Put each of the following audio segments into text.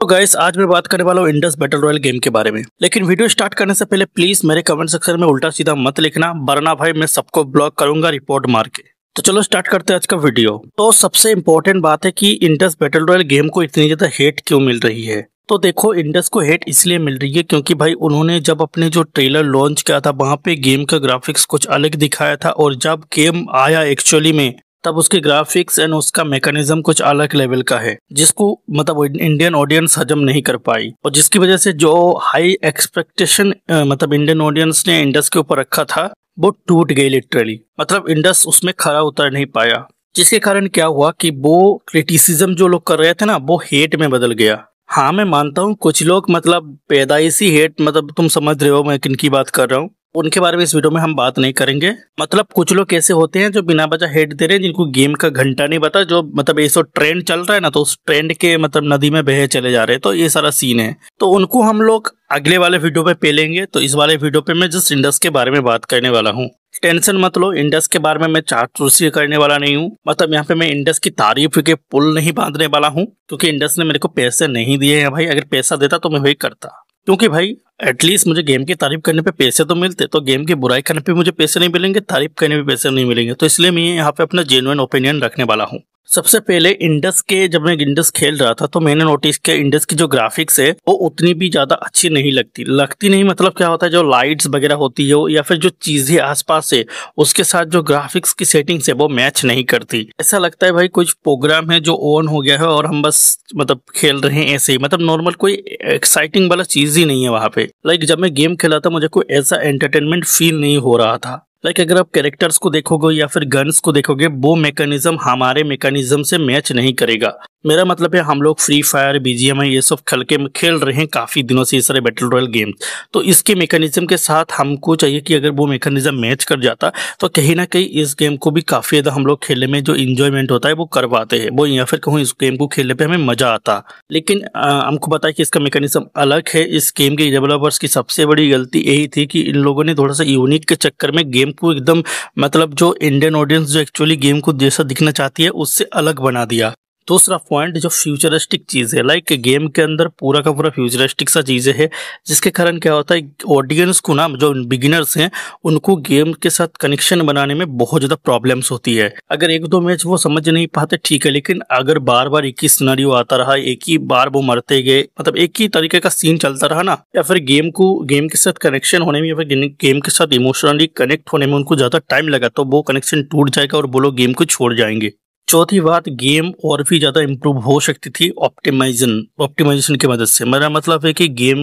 तो गाइस आज मैं बात करने वाला हूँ इंडस बैटल रॉयल गेम के बारे में लेकिन वीडियो स्टार्ट करने से पहले प्लीज मेरे कमेंट सेक्शन में उल्टा सीधा मत लिखना वरना भाई मैं सबको ब्लॉक करूंगा रिपोर्ट मार के तो चलो स्टार्ट करते हैं आज का वीडियो तो सबसे इम्पोर्टेंट बात है कि इंडस बैटल रॉयल गेम को इतनी ज्यादा हेट क्यों मिल रही है तो देखो इंडस को हेट इसलिए मिल रही है क्योंकि भाई उन्होंने जब अपने जो ट्रेलर लॉन्च किया था वहां पे गेम का ग्राफिक्स कुछ अलग दिखाया था और जब गेम आया एक्चुअली में तब उसके ग्राफिक्स एंड उसका मैकेनिज्म कुछ अलग लेवल का है जिसको मतलब इंडियन ऑडियंस हजम नहीं कर पाई और जिसकी वजह से जो हाई एक्सपेक्टेशन मतलब इंडियन ऑडियंस ने इंडस के ऊपर रखा था वो टूट गई लिटरली मतलब इंडस उसमें खरा उतर नहीं पाया जिसके कारण क्या हुआ कि वो क्रिटिसिज्म जो लोग कर रहे थे ना वो हेट में बदल गया हाँ मैं मानता हूँ कुछ लोग मतलब पैदाइशी हेट मतलब तुम समझ रहे हो मैं किन की बात कर रहा हूँ उनके बारे में इस वीडियो में हम बात नहीं करेंगे मतलब कुछ लोग ऐसे होते हैं जो बिना बजा हेड दे रहे हैं जिनको गेम का घंटा नहीं पता जो मतलब ऐसा ट्रेंड चल रहा है ना तो उस ट्रेंड के मतलब नदी में बहे चले जा रहे हैं तो ये सारा सीन है तो उनको हम लोग अगले वाले वीडियो पे पेलेंगे तो इस वाले वीडियो पे मैं जिस इंडस के बारे में बात करने वाला हूँ टेंशन मत लो इंडस के बारे में मैं चाटूसी करने वाला नहीं हूँ मतलब यहाँ पे मैं इंडस की तारीफ के पुल नहीं बांधने वाला हूँ क्योंकि इंडस ने मेरे को पैसे नहीं दिए हैं भाई अगर पैसा देता तो मैं वही करता क्योंकि भाई एटलीस्ट मुझे गेम की तारीफ करने पे पैसे तो मिलते तो गेम की बुराई करने पे मुझे पैसे नहीं मिलेंगे तारीफ करने पे पैसे नहीं मिलेंगे तो इसलिए मैं यहाँ पे अपना जेनुअन ओपिनियन रखने वाला हूँ सबसे पहले इंडस के जब मैं इंडस खेल रहा था तो मैंने नोटिस किया इंडस की जो ग्राफिक्स है वो उतनी भी ज्यादा अच्छी नहीं लगती लगती नहीं मतलब क्या होता है जो लाइट्स वगैरह होती है या फिर जो चीजें आसपास है उसके साथ जो ग्राफिक्स की सेटिंग्स है वो मैच नहीं करती ऐसा लगता है भाई कुछ प्रोग्राम है जो ऑन हो गया है और हम बस मतलब खेल रहे हैं ऐसे ही मतलब नॉर्मल कोई एक्साइटिंग वाला चीज ही नहीं है वहाँ पे लाइक जब मैं गेम खेला था मुझे कोई ऐसा एंटरटेनमेंट फील नहीं हो रहा था लाइक अगर आप कैरेक्टर्स को देखोगे या फिर गन्स को देखोगे वो मेकानिज्म हमारे मेकानिज्म से मैच नहीं करेगा मेरा मतलब है हम लोग फ्री फायर बीजीएम ये सब खल के खेल रहे हैं काफ़ी दिनों से इस सारे बैटल रॉयल गेम तो इसके मेकानिज्म के साथ हमको चाहिए कि अगर वो मेकानिज्म मैच कर जाता तो कहीं ना कहीं इस गेम को भी काफ़ी ज़्यादा हम लोग खेलने में जो इंजॉयमेंट होता है वो करवाते हैं वो या फिर कहूँ इस गेम को खेलने पर हमें मज़ा आता लेकिन हमको पता है कि इसका मेकानिज्म अलग है इस गेम के डेवलपर्स की सबसे बड़ी गलती यही थी कि इन लोगों ने थोड़ा सा यूनिक के चक्कर में गेम गेम को एकदम मतलब जो इंडियन ऑडियंस जो एक्चुअली गेम को जैसा दिखना चाहती है उससे अलग बना दिया दूसरा पॉइंट जो फ्यूचरिस्टिक चीज़ है लाइक गेम के अंदर पूरा का पूरा फ्यूचरिस्टिक सा चीज़ें है जिसके कारण क्या होता है ऑडियंस को ना जो बिगिनर्स हैं उनको गेम के साथ कनेक्शन बनाने में बहुत ज़्यादा प्रॉब्लम्स होती है अगर एक दो मैच वो समझ नहीं पाते ठीक है लेकिन अगर बार बार एक ही सिनारियो आता रहा एक ही बार वो मरते गए मतलब एक ही तरीके का सीन चलता रहा ना या फिर गेम को गेम के साथ कनेक्शन होने में या फिर गेम के साथ इमोशनली कनेक्ट होने में उनको ज़्यादा टाइम लगा तो वो कनेक्शन टूट जाएगा और वो लोग गेम को छोड़ जाएंगे चौथी बात गेम और भी ज़्यादा इम्प्रूव हो सकती थी ऑप्टिमाइजन ऑप्टिमाइजेशन की मदद से मेरा मतलब है कि गेम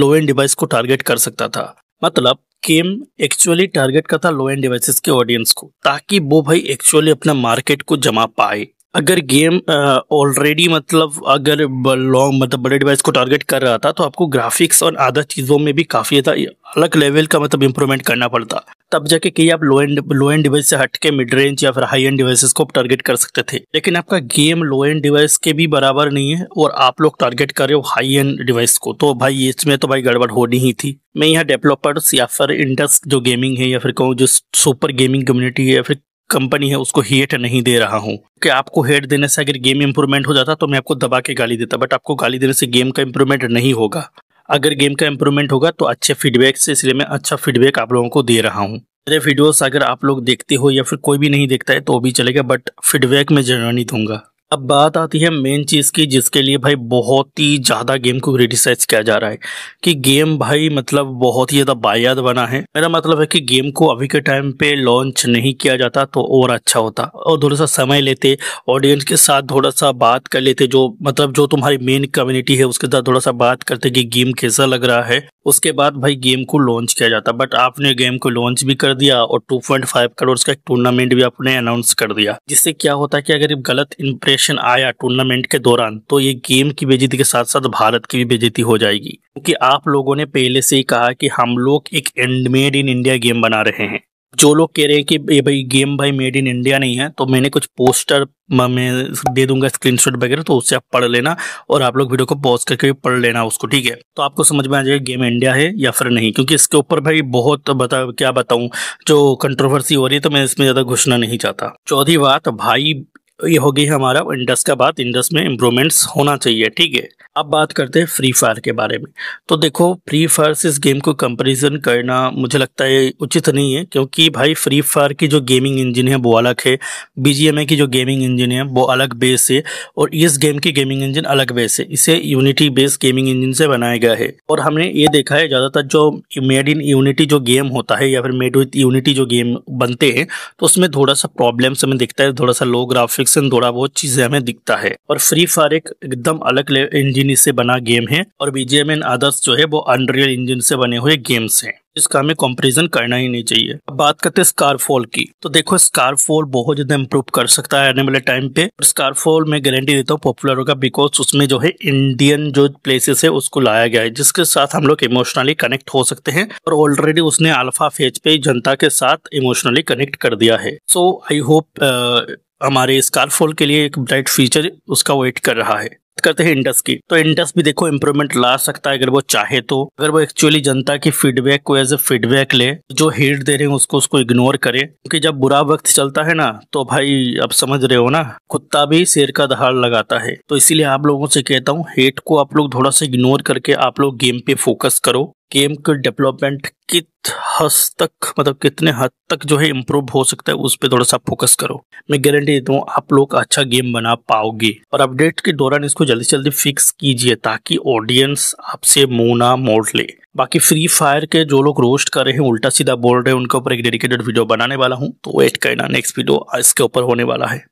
लो एंड डिवाइस को टारगेट कर सकता था मतलब गेम एक्चुअली टारगेट करता लो एंड डिवाइसेस के ऑडियंस को ताकि वो भाई एक्चुअली अपना मार्केट को जमा पाए अगर गेम ऑलरेडी मतलब अगर लॉन्ग मतलब बड़े डिवाइस को टारगेट कर रहा था तो आपको ग्राफिक्स और अदर चीज़ों में भी काफ़ी था अलग लेवल का मतलब इम्प्रूवमेंट करना पड़ता तब जाके कहीं आप low end low end device से हट के मिड रेंज या फिर हाई एंड डिवाइसेस को टारगेट कर सकते थे लेकिन आपका गेम लो एंड डिवाइस के भी बराबर नहीं है और आप लोग टारगेट कर रहे हो हाई एंड डिवाइस को तो भाई इसमें तो भाई गड़बड़ होनी ही थी मैं यहाँ डेवलपर्स या फिर इंडस्ट जो गेमिंग है या फिर कहूँ जो सुपर गेमिंग कम्युनिटी है या फिर कंपनी है उसको हेट नहीं दे रहा हूँ कि आपको हेट देने से अगर गेम इम्प्रूवमेंट हो जाता तो मैं आपको दबा के गाली देता बट आपको गाली देने से गेम का इम्प्रूवमेंट नहीं होगा अगर गेम का इंप्रूवमेंट होगा तो अच्छे फीडबैक से इसलिए मैं अच्छा फीडबैक आप लोगों को दे रहा हूँ मेरे वीडियोस अगर आप लोग देखते हो या फिर कोई भी नहीं देखता है तो भी चलेगा बट फीडबैक मैं जरूर नहीं दूंगा अब बात आती है मेन चीज़ की जिसके लिए भाई बहुत ही ज़्यादा गेम को क्रिटिसाइज किया जा रहा है कि गेम भाई मतलब बहुत ही ज़्यादा बायाद बना है मेरा मतलब है कि गेम को अभी के टाइम पे लॉन्च नहीं किया जाता तो और अच्छा होता और थोड़ा सा समय लेते ऑडियंस के साथ थोड़ा सा बात कर लेते जो मतलब जो तुम्हारी मेन कम्युनिटी है उसके साथ थोड़ा सा बात करते कि गेम कैसा लग रहा है उसके बाद भाई गेम को लॉन्च किया जाता बट आपने गेम को लॉन्च भी कर दिया और फाइव करोड़ का एक टूर्नामेंट भी आपने अनाउंस कर दिया जिससे क्या होता है कि अगर गलत इम्प्रेशन सिलेक्शन आया टूर्नामेंट के दौरान तो ये गेम की बेजती के साथ साथ भारत की भी बेजती हो जाएगी क्योंकि आप लोगों ने पहले से ही कहा कि हम लोग एक एंड मेड इन इंडिया गेम बना रहे हैं जो लोग कह रहे हैं कि ये भाई गेम भाई मेड इन इंडिया नहीं है तो मैंने कुछ पोस्टर मैं दे दूंगा स्क्रीनशॉट वगैरह तो उससे आप पढ़ लेना और आप लोग वीडियो को पॉज करके भी पढ़ लेना उसको ठीक है तो आपको समझ में आ जाएगा गेम इंडिया है या फिर नहीं क्योंकि इसके ऊपर भाई बहुत बता क्या बताऊं जो कंट्रोवर्सी हो रही है तो मैं इसमें ज़्यादा घुसना नहीं चाहता चौथी बात भाई ये हो गई हमारा इंडस का बात इंडस में इम्प्रूवमेंट्स होना चाहिए ठीक है अब बात करते हैं फ्री फायर के बारे में तो देखो फ्री फायर से इस गेम को कंपैरिजन करना मुझे लगता है उचित नहीं है क्योंकि भाई फ्री फायर की जो गेमिंग इंजन है वो अलग है बी की जो गेमिंग इंजन है वो अलग बेस है और इस गेम की गेमिंग इंजन अलग बेस है इसे यूनिटी बेस गेमिंग इंजन से बनाया गया है और हमने ये देखा है ज़्यादातर जो मेड इन यूनिटी जो गेम होता है या फिर मेड विथ यूनिटी जो गेम बनते हैं तो उसमें थोड़ा सा प्रॉब्लम्स हमें दिखता है थोड़ा सा लो ग्राफिक्स एंड थोड़ा बहुत चीज़ें हमें दिखता है और फ्री फायर एकदम अलग इंजन इंजिन से बना गेम है और बीजेम एन आदर्स जो है वो अनरियल इंजिन से बने हुए गेम्स हैं इसका हमें कंपैरिजन करना ही नहीं चाहिए अब बात करते हैं स्कारफॉल की तो देखो स्कारफॉल बहुत ज्यादा इम्प्रूव कर सकता है आने वाले टाइम पे स्कारफॉल में गारंटी देता हूँ पॉपुलर होगा बिकॉज उसमें जो है इंडियन जो प्लेसेस है उसको लाया गया है जिसके साथ हम लोग इमोशनली कनेक्ट हो सकते हैं और ऑलरेडी उसने अल्फा फेज पे जनता के साथ इमोशनली कनेक्ट कर दिया है सो आई होप हमारे स्कारफॉल के लिए एक ब्राइट फ्यूचर उसका वेट कर रहा है करते हैं इंडस की तो इंडस भी देखो इम्प्रूवमेंट ला सकता है अगर वो चाहे तो अगर वो एक्चुअली जनता की फीडबैक को एज ए फीडबैक ले जो हेट दे रहे हैं उसको उसको इग्नोर करे क्योंकि जब बुरा वक्त चलता है ना तो भाई आप समझ रहे हो ना कुत्ता भी शेर का दहाड़ लगाता है तो इसीलिए आप लोगों से कहता हूँ हेट को आप लोग थोड़ा सा इग्नोर करके आप लोग गेम पे फोकस करो गेम के डेवलपमेंट कित हद तक मतलब कितने हद तक जो है इम्प्रूव हो सकता है उस पर थोड़ा सा फोकस करो मैं गारंटी देता हूँ आप लोग अच्छा गेम बना पाओगे और अपडेट के दौरान इसको जल्दी से जल्दी फिक्स कीजिए ताकि ऑडियंस आपसे मुंह ना मोड़ ले बाकी फ्री फायर के जो लोग रोस्ट कर रहे हैं उल्टा सीधा बोल रहे हैं उनके ऊपर एक डेडिकेटेड वीडियो बनाने वाला हूँ तो वेट करना नेक्स्ट वीडियो इसके ऊपर होने वाला है